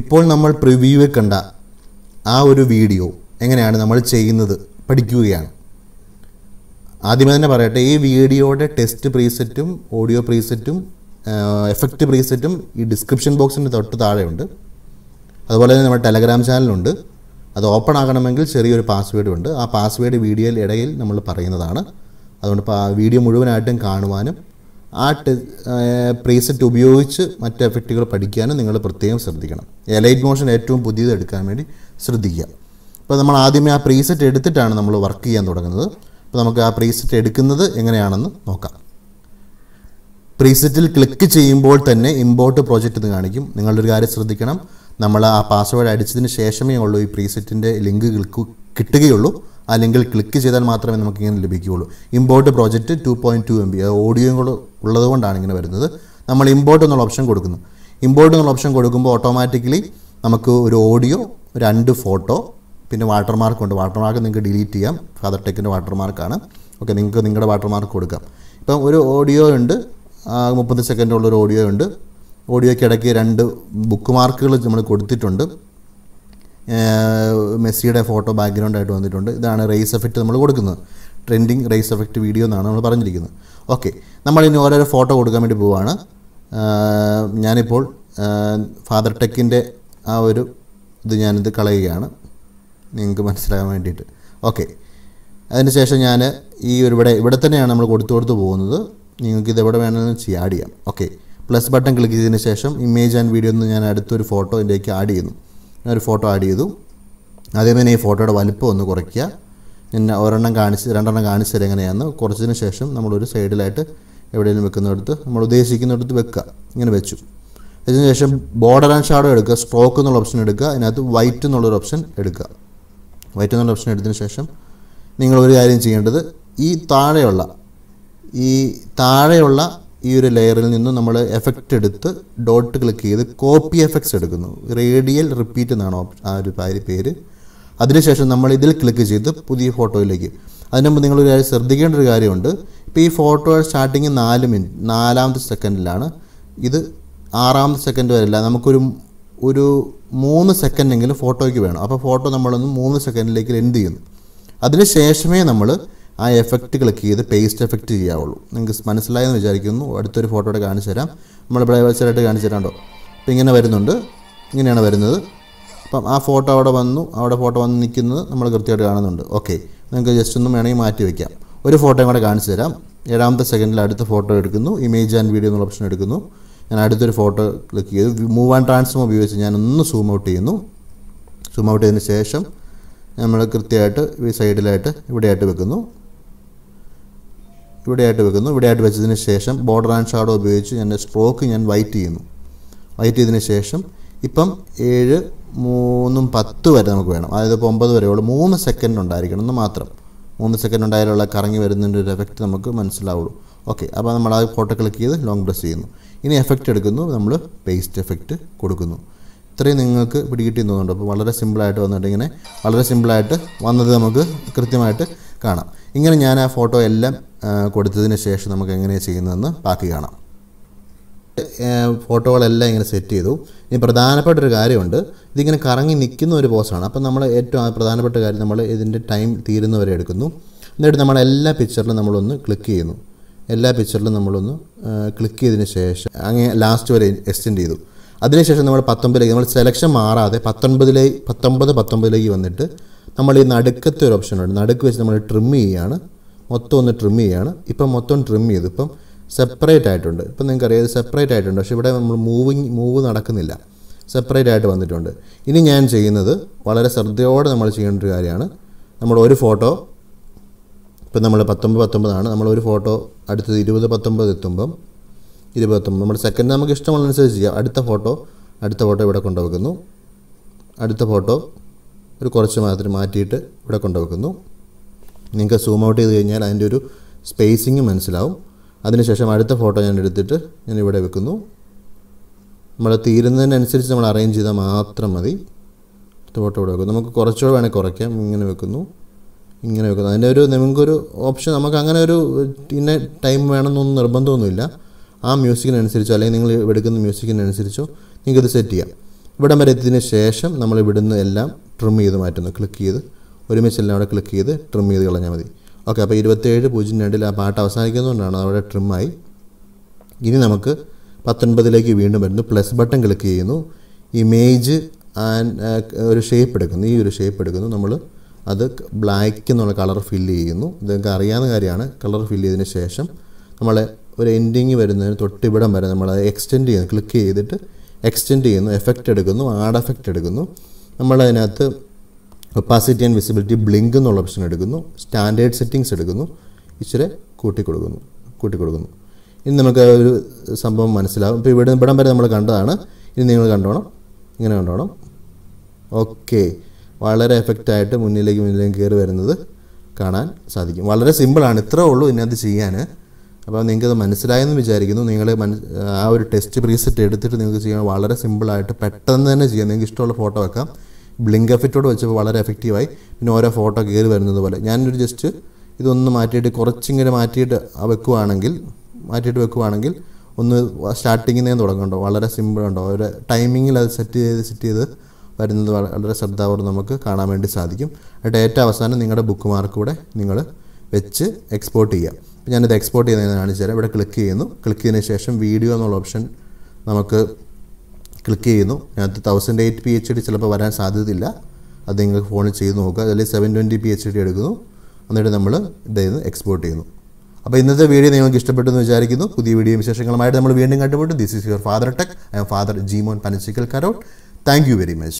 ഇപ്പോൾ നമ്മൾ പ്രിവ്യൂവിൽ കണ്ട ആ ഒരു വീഡിയോ എങ്ങനെയാണ് നമ്മൾ ചെയ്യുന്നത് പഠിക്കുകയാണ് ആദ്യമേ തന്നെ പറയട്ടെ ഈ വീഡിയോയുടെ ടെസ്റ്റ് പ്രീസെറ്റും ഓഡിയോ പ്രീസെറ്റും എഫക്റ്റ് പ്രീസെറ്റും ഈ ഡിസ്ക്രിപ്ഷൻ ബോക്സിൻ്റെ തൊട്ട് താഴെയുണ്ട് അതുപോലെ തന്നെ നമ്മുടെ ടെലഗ്രാം ചാനലുണ്ട് അത് ഓപ്പൺ ആകണമെങ്കിൽ ചെറിയൊരു പാസ്വേഡും ഉണ്ട് ആ പാസ്വേഡ് വീഡിയോയിൽ ഇടയിൽ നമ്മൾ പറയുന്നതാണ് അതുകൊണ്ട് വീഡിയോ മുഴുവനായിട്ടും കാണുവാനും ആ പ്രീസെറ്റ് ഉപയോഗിച്ച് മറ്റ് എഫക്റ്റുകൾ പഠിക്കാനും നിങ്ങൾ പ്രത്യേകം ശ്രദ്ധിക്കണം എലൈറ്റ് മോഷൻ ഏറ്റവും പുതിയത് എടുക്കാൻ വേണ്ടി ശ്രദ്ധിക്കുക അപ്പോൾ നമ്മൾ ആദ്യമേ ആ പ്രീസെറ്റ് എടുത്തിട്ടാണ് നമ്മൾ വർക്ക് ചെയ്യാൻ തുടങ്ങുന്നത് അപ്പോൾ നമുക്ക് ആ പ്രീസെറ്റ് എടുക്കുന്നത് എങ്ങനെയാണെന്ന് നോക്കാം പ്രീസെറ്റിൽ ക്ലിക്ക് ചെയ്യുമ്പോൾ തന്നെ ഇമ്പോർട്ട് പ്രോജക്റ്റ് എന്ന് കാണിക്കും നിങ്ങളൊരു കാര്യം ശ്രദ്ധിക്കണം നമ്മൾ ആ പാസ്വേഡ് അടിച്ചതിന് ശേഷമേ ഉള്ളൂ ഈ പ്രീസെറ്റിൻ്റെ ലിങ്ക് ക്ലിക്ക് കിട്ടുകയുള്ളൂ അല്ലെങ്കിൽ ക്ലിക്ക് ചെയ്താൽ മാത്രമേ നമുക്ക് ഇങ്ങനെ ലഭിക്കുകയുള്ളൂ import project two point two M B ഓഡിയോയും കൂടെ ഉള്ളതുകൊണ്ടാണ് ഇങ്ങനെ വരുന്നത് നമ്മൾ ഇമ്പോർട്ട് എന്നുള്ള ഓപ്ഷൻ കൊടുക്കുന്നു ഇമ്പോർട്ട് എന്നുള്ള ഓപ്ഷൻ കൊടുക്കുമ്പോൾ ഓട്ടോമാറ്റിക്കലി നമുക്ക് ഒരു ഓഡിയോ രണ്ട് ഫോട്ടോ പിന്നെ വാട്ടർമാർക്ക് ഉണ്ട് വാട്ടർമാർക്ക് നിങ്ങൾക്ക് ഡിലീറ്റ് ചെയ്യാം ഫാദർ ടെക്കിൻ്റെ വാട്ടർമാർക്കാണ് ഓക്കെ നിങ്ങൾക്ക് നിങ്ങളുടെ വാട്ടർമാർക്ക് കൊടുക്കാം ഇപ്പം ഒരു ഓഡിയോ ഉണ്ട് മുപ്പത് സെക്കൻഡുള്ള ഒരു ഓഡിയോ ഉണ്ട് ഇടയ്ക്ക് രണ്ട് ബുക്ക് മാർക്കുകൾ നമ്മൾ കൊടുത്തിട്ടുണ്ട് മെസ്സിയുടെ ഫോട്ടോ ബാക്ക്ഗ്രൗണ്ടായിട്ട് വന്നിട്ടുണ്ട് ഇതാണ് റേസ് എഫക്റ്റ് നമ്മൾ കൊടുക്കുന്നത് ട്രെൻഡിങ് റേസ് എഫക്റ്റ് വീഡിയോ എന്നാണ് നമ്മൾ പറഞ്ഞിരിക്കുന്നത് ഓക്കെ നമ്മളിനി ഓരോരോ ഫോട്ടോ കൊടുക്കാൻ വേണ്ടി പോവുകയാണ് ഞാനിപ്പോൾ ഫാദർ ടെക്കിൻ്റെ ആ ഒരു ഇത് ഞാനിത് കളയുകയാണ് നിങ്ങൾക്ക് മനസ്സിലാകാൻ വേണ്ടിയിട്ട് ഓക്കെ അതിനുശേഷം ഞാൻ ഈ ഒരു ഇവിടെ ഇവിടെ തന്നെയാണ് നമ്മൾ കൊടുത്തു കൊടുത്ത് പോകുന്നത് നിങ്ങൾക്ക് ഇത് എവിടെ വേണമെങ്കിലും ചെയ്യാം ആഡ് ചെയ്യാം ഓക്കെ പ്ലസ് ബട്ടൺ ക്ലിക്ക് ചെയ്തതിന് ശേഷം ഇമേജ് ആൻഡ് വീഡിയോ എന്ന് ഞാൻ അടുത്തൊരു ഫോട്ടോ ഇതിലേക്ക് ആഡ് ചെയ്യുന്നു ഞാനൊരു ഫോട്ടോ ആഡ് ചെയ്തു അതേപോലെ തന്നെ ഈ ഫോട്ടോയുടെ വലിപ്പം ഒന്ന് കുറയ്ക്കുക പിന്നെ ഒരെണ്ണം കാണിച്ച് രണ്ടെണ്ണം കാണിച്ചു തരാം എങ്ങനെയാണെന്ന് കുറച്ചതിന് ശേഷം നമ്മളൊരു സൈഡിലായിട്ട് എവിടെയെങ്കിലും വെക്കുന്നിടത്ത് നമ്മൾ ഉദ്ദേശിക്കുന്നിടത്ത് വെക്കുക ഇങ്ങനെ വെച്ചു അതിന് ശേഷം ബോർഡർ ആൻഡ് ഷാഡോ എടുക്കുക സ്ട്രോക്ക് എന്നുള്ള ഓപ്ഷൻ എടുക്കുക അതിനകത്ത് വൈറ്റ് എന്നുള്ളൊരു ഓപ്ഷൻ എടുക്കുക വൈറ്റ് എന്നുള്ള ഓപ്ഷൻ എടുത്തതിന് ശേഷം നിങ്ങൾ ഒരു കാര്യം ചെയ്യേണ്ടത് ഈ താഴെയുള്ള ഈ താഴെയുള്ള ഈ ഒരു ലെയറിൽ നിന്ന് നമ്മൾ എഫക്റ്റ് എടുത്ത് ഡോട്ട് ക്ലിക്ക് ചെയ്ത് കോപ്പി എഫക്ട്സ് എടുക്കുന്നു റേഡിയൽ റിപ്പീറ്റ് എന്നാണ് ആ ഒരു പേര് അതിനുശേഷം നമ്മൾ ഇതിൽ ക്ലിക്ക് ചെയ്ത് പുതിയ ഫോട്ടോയിലേക്ക് അതിന് മുമ്പ് നിങ്ങളൊരു കാര്യം ശ്രദ്ധിക്കേണ്ട ഒരു കാര്യമുണ്ട് ഇപ്പോൾ ഈ ഫോട്ടോ സ്റ്റാർട്ടിങ് നാല് മിനിറ്റ് നാലാമത്തെ സെക്കൻഡിലാണ് ഇത് ആറാമത്തെ സെക്കൻഡ് അല്ല നമുക്കൊരു ഒരു മൂന്ന് സെക്കൻഡെങ്കിലും ഫോട്ടോയ്ക്ക് വേണം അപ്പോൾ ഫോട്ടോ നമ്മളൊന്ന് മൂന്ന് സെക്കൻഡിലേക്ക് എൻഡ് ചെയ്യുന്നു അതിന് ശേഷമേ നമ്മൾ ആ എഫക്റ്റ് ക്ലിക്ക് ചെയ്ത് പേസ്റ്റ് എഫക്റ്റ് ചെയ്യാവുള്ളൂ നിങ്ങൾക്ക് മനസ്സിലായെന്ന് വിചാരിക്കുന്നു അടുത്തൊരു ഫോട്ടോ കാണിച്ചു തരാം നമ്മൾ ബ്ലൈവൽസറായിട്ട് കാണിച്ചു തരാണ്ടോ അപ്പോൾ ഇങ്ങനെ വരുന്നുണ്ട് ഇങ്ങനെയാണ് വരുന്നത് അപ്പം ആ ഫോട്ടോ അവിടെ വന്നു അവിടെ ഫോട്ടോ വന്ന് നിൽക്കുന്നത് നമ്മൾ കൃത്യമായിട്ട് കാണുന്നുണ്ട് ഓക്കെ നിങ്ങൾക്ക് ജസ്റ്റ് ഒന്നും വേണമെങ്കിൽ മാറ്റി വയ്ക്കാം ഒരു ഫോട്ടോ കൂടെ കാണിച്ചു തരാം ഏഴാമത്തെ സെക്കൻഡിൽ അടുത്ത ഫോട്ടോ എടുക്കുന്നു ഇമേജ് ആൻഡ് വീഡിയോ എന്നുള്ള ഓപ്ഷൻ എടുക്കുന്നു ഞാൻ അടുത്തൊരു ഫോട്ടോ ക്ലിക്ക് ചെയ്ത് മൂവ് ആൻഡ് ട്രാൻസ്ഫോം ഉപയോഗിച്ച് ഞാനൊന്ന് സൂം ഔട്ട് ചെയ്യുന്നു സൂം ഔട്ട് ചെയ്തതിന് ശേഷം നമ്മൾ കൃത്യമായിട്ട് ഈ സൈഡിലായിട്ട് ഇവിടെയായിട്ട് വെക്കുന്നു ഇവിടെയായിട്ട് വെക്കുന്നു ഇവിടെയായിട്ട് വെച്ചതിന് ശേഷം ബോർഡർ ആൻഡ് ഷാഡോ ഉപയോഗിച്ച് ഞാൻ സ്ട്രോക്ക് ഞാൻ വൈറ്റ് ചെയ്യുന്നു വൈറ്റ് ചെയ്തതിന് ശേഷം ഇപ്പം ഏഴ് മൂന്നും പത്ത് വരെ നമുക്ക് വേണം അതായത് ഇപ്പോൾ ഒമ്പത് വരെയുള്ള മൂന്ന് സെക്കൻഡ് ഉണ്ടായിരിക്കണം എന്ന് മാത്രം മൂന്ന് സെക്കൻഡ് ഉണ്ടായാലുള്ള കറങ്ങി വരുന്നതിൻ്റെ ഒരു എഫക്റ്റ് നമുക്ക് മനസ്സിലാവുള്ളൂ ഓക്കെ അപ്പോൾ നമ്മൾ ആ ഫോട്ടോ ക്ലിക്ക് ചെയ്ത് ലോങ് പ്രസ് ചെയ്യുന്നു ഇനി എഫക്റ്റ് എടുക്കുന്നു നമ്മൾ പേസ്റ്റ് എഫക്റ്റ് കൊടുക്കുന്നു ഇത്രയും നിങ്ങൾക്ക് പിടികിട്ടി തോന്നുന്നുണ്ട് അപ്പോൾ വളരെ സിമ്പിളായിട്ട് വന്നിട്ട് ഇങ്ങനെ വളരെ സിമ്പിളായിട്ട് വന്നത് നമുക്ക് കൃത്യമായിട്ട് കാണാം ഇങ്ങനെ ഞാൻ ആ ഫോട്ടോ എല്ലാം കൊടുത്തതിന് ശേഷം നമുക്ക് എങ്ങനെയാണ് ചെയ്യുന്നതെന്ന് ബാക്കി കാണാം ഫോട്ടോകളെല്ലാം ഇങ്ങനെ സെറ്റ് ചെയ്തു ഇനി പ്രധാനപ്പെട്ട ഒരു കാര്യമുണ്ട് ഇതിങ്ങനെ കറങ്ങി നിൽക്കുന്ന ഒരു പോസാണ് അപ്പം നമ്മൾ ഏറ്റവും പ്രധാനപ്പെട്ട കാര്യം നമ്മൾ ഇതിൻ്റെ ടൈം തീരുന്നവരെ എടുക്കുന്നു എന്നിട്ട് നമ്മൾ എല്ലാ പിക്ചറിലും നമ്മളൊന്ന് ക്ലിക്ക് ചെയ്യുന്നു എല്ലാ പിക്ചറിലും നമ്മളൊന്ന് ക്ലിക്ക് ചെയ്തതിന് ശേഷം അങ്ങനെ ലാസ്റ്റ് വരെ എക്സ്റ്റെൻഡ് ചെയ്തു അതിനുശേഷം നമ്മൾ പത്തൊമ്പതിലേക്ക് നമ്മൾ സെലക്ഷൻ മാറാതെ പത്തൊൻപതിലേക്ക് പത്തൊമ്പത് പത്തൊമ്പതിലേക്ക് വന്നിട്ട് നമ്മൾ ഈ നടുക്കത്തെ ഒരു ഓപ്ഷനുണ്ട് നടുക്ക് വെച്ച് നമ്മൾ ട്രിം ചെയ്യുകയാണ് മൊത്തം ഒന്ന് ട്രിം ചെയ്യുകയാണ് ഇപ്പം മൊത്തം ട്രിം ചെയ്തു ഇപ്പം സെപ്പറേറ്റ് ആയിട്ടുണ്ട് ഇപ്പം നിങ്ങൾക്കറിയാം ഇത് സെപ്പറേറ്റ് ആയിട്ടുണ്ട് പക്ഷേ ഇവിടെ നമ്മൾ മൂവിങ് മൂവ് നടക്കുന്നില്ല സെപ്പറേറ്റ് ആയിട്ട് വന്നിട്ടുണ്ട് ഇനി ഞാൻ ചെയ്യുന്നത് വളരെ ശ്രദ്ധയോടെ നമ്മൾ ചെയ്യേണ്ട ഒരു കാര്യമാണ് നമ്മൾ ഒരു ഫോട്ടോ ഇപ്പം നമ്മൾ പത്തൊമ്പത് പത്തൊമ്പതാണ് നമ്മൾ ഒരു ഫോട്ടോ അടുത്തത് ഇരുപത് പത്തൊമ്പത് എത്തുമ്പം ഇരുപത്തൊമ്പത് നമ്മുടെ സെക്കൻഡ് നമുക്ക് അനുസരിച്ച് ചെയ്യാം അടുത്ത ഫോട്ടോ അടുത്ത ഫോട്ടോ ഇവിടെ കൊണ്ടുവെക്കുന്നു അടുത്ത ഫോട്ടോ ഒരു കുറച്ച് മാത്രം മാറ്റിയിട്ട് ഇവിടെ കൊണ്ടുവെക്കുന്നു നിങ്ങൾക്ക് സൂം ഔട്ട് ചെയ്ത് കഴിഞ്ഞാൽ അതിൻ്റെ ഒരു സ്പേസിങ് മനസ്സിലാവും അതിനുശേഷം അടുത്ത ഫോട്ടോ ഞാൻ എടുത്തിട്ട് ഞാൻ ഇവിടെ വെക്കുന്നു നമ്മൾ തീരുന്നതിനനുസരിച്ച് നമ്മൾ അറേഞ്ച് ചെയ്താൽ മാത്രം മതി ഫോട്ടോ ഇവിടെ വെക്കും നമുക്ക് കുറച്ചുകൂടെ വേണമെങ്കിൽ കുറയ്ക്കാം ഇങ്ങനെ വെക്കുന്നു ഇങ്ങനെ വെക്കുന്നു അതിൻ്റെ ഒരു നിങ്ങൾക്കൊരു ഓപ്ഷൻ നമുക്ക് അങ്ങനെ ഒരു ഇന്ന ടൈം വേണമെന്നൊന്നും നിർബന്ധമൊന്നുമില്ല ആ മ്യൂസിക്കിനനുസരിച്ചോ അല്ലെങ്കിൽ നിങ്ങൾ എടുക്കുന്ന മ്യൂസിക്കിനനുസരിച്ചോ നിങ്ങൾക്കിത് സെറ്റ് ചെയ്യാം ഇവിടം വരെ എത്തിയതിന് ശേഷം നമ്മൾ ഇവിടുന്ന് എല്ലാം ട്രിം ചെയ്ത് മാറ്റുന്നു ക്ലിക്ക് ചെയ്ത് എല്ലാം അവിടെ ക്ലിക്ക് ചെയ്ത് ട്രിം ചെയ്ത് കളഞ്ഞാൽ മതി ഓക്കെ അപ്പോൾ ഇരുപത്തേഴ് പൂജ്യം രണ്ടിൽ ആ പാട്ട് അവസാനിക്കുന്നതുകൊണ്ടാണ് അവിടെ ട്രിമ്മായി ഇനി നമുക്ക് പത്തൊൻപതിലേക്ക് വീണ്ടും വരുന്നു പ്ലസ് ബട്ടൺ ക്ലിക്ക് ചെയ്യുന്നു ഇമേജ് ആൻഡ് ഒരു ഷേപ്പ് എടുക്കുന്നു ഈ ഒരു ഷേപ്പ് എടുക്കുന്നു നമ്മൾ അത് ബ്ലാക്ക് എന്നുള്ള കളർ ഫില്ല് ചെയ്യുന്നു ഇതൊക്കെ അറിയാവുന്ന കാര്യമാണ് കളർ ഫില്ല് ചെയ്തതിന് ശേഷം നമ്മൾ ഒരു എൻഡിങ് വരുന്നതിന് തൊട്ടിവിടം വരെ നമ്മൾ അത് എക്സ്റ്റെൻഡ് ചെയ്യുന്നു ക്ലിക്ക് ചെയ്തിട്ട് എക്സ്റ്റെൻഡ് ചെയ്യുന്നു എഫക്റ്റ് എടുക്കുന്നു ആഡ് എഫക്റ്റ് എടുക്കുന്നു നമ്മളതിനകത്ത് ഒപ്പാസിറ്റി ആൻഡ് വിസിബിലിറ്റി ബ്ലിങ്ക് എന്നുള്ള ഓപ്ഷൻ എടുക്കുന്നു സ്റ്റാൻഡേർഡ് സെറ്റിങ്സ് എടുക്കുന്നു ഇച്ചിരി കൂട്ടിക്കൊടുക്കുന്നു കൂട്ടിക്കൊടുക്കുന്നു ഇനി നമുക്ക് ഒരു സംഭവം മനസ്സിലാവും ഇപ്പോൾ ഇവിടെ ഇവിടം വരെ നമ്മൾ കണ്ടതാണ് ഇനി നിങ്ങൾ കണ്ടോണം ഇങ്ങനെ കണ്ടോണം ഓക്കെ വളരെ എഫക്റ്റായിട്ട് മുന്നിലേക്ക് മുന്നിലേക്ക് കയറി വരുന്നത് കാണാൻ സാധിക്കും വളരെ സിമ്പിളാണ് ഇത്രേ ഉള്ളൂ അത് ചെയ്യാൻ അപ്പോൾ നിങ്ങൾക്കത് മനസ്സിലായെന്ന് വിചാരിക്കുന്നു നിങ്ങൾ ആ ഒരു ടെസ്റ്റ് പ്രീസെറ്റ് എടുത്തിട്ട് നിങ്ങൾക്ക് ചെയ്യാൻ വളരെ സിമ്പിളായിട്ട് പെട്ടെന്ന് തന്നെ ചെയ്യാം നിങ്ങൾക്ക് ഇഷ്ടമുള്ള ഫോട്ടോ വെക്കാം ബ്ലിങ്ക് എഫക്റ്റോട് വെച്ചപ്പോൾ വളരെ എഫക്റ്റീവായി പിന്നെ ഓരോ ഫോട്ടോ കയറി വരുന്നത് പോലെ ഞാനൊരു ജസ്റ്റ് ഇതൊന്ന് മാറ്റിയിട്ട് കുറച്ചിങ്ങനെ മാറ്റിയിട്ട് വെക്കുവാണെങ്കിൽ മാറ്റിയിട്ട് വെക്കുവാണെങ്കിൽ ഒന്ന് സ്റ്റാർട്ടിങ്ങിൽ നിന്ന് തുടങ്ങണ്ടോ വളരെ സിമ്പിൾ ഒരു ടൈമിങ്ങിൽ അത് സെറ്റ് ചെയ്ത് സെറ്റ് ചെയ്ത് വരുന്നത് വളരെ ശ്രദ്ധാപൂർവ്വം നമുക്ക് കാണാൻ വേണ്ടി സാധിക്കും എന്നിട്ട് ഏറ്റവും അവസാനം നിങ്ങളുടെ ബുക്ക് മാർക്ക് കൂടെ നിങ്ങൾ വെച്ച് എക്സ്പോർട്ട് ചെയ്യാം ഞാനിത് എക്സ്പോർട്ട് ചെയ്യുന്നതിന് കാണിച്ചു തരാം ഇവിടെ ക്ലിക്ക് ചെയ്യുന്നു ക്ലിക്ക് ചെയ്തതിന് ശേഷം വീഡിയോ എന്നുള്ള ഓപ്ഷൻ നമുക്ക് ക്ലിക്ക് ചെയ്യുന്നു അതിനകത്ത് thousand eight P H D ചിലപ്പോൾ വരാൻ സാധ്യതയില്ല അത് നിങ്ങൾ ഫോണിൽ ചെയ്ത് നോക്കുക അതിൽ seven twenty P H D എടുക്കുന്നു എന്നിട്ട് നമ്മൾ ഇതിൽ എക്സ്പോർട്ട് ചെയ്യുന്നു അപ്പോൾ ഇന്നത്തെ വീഡിയോ നിങ്ങൾക്ക് ഇഷ്ടപ്പെട്ടെന്ന് വിചാരിക്കുന്നു പുതിയ വീഡിയോ വിശേഷങ്ങളുമായിട്ട് നമ്മൾ വീണ്ടും കണ്ടുമുട്ടും this is your father tech I'm father Jeemon Panasikkal Karott thank you very much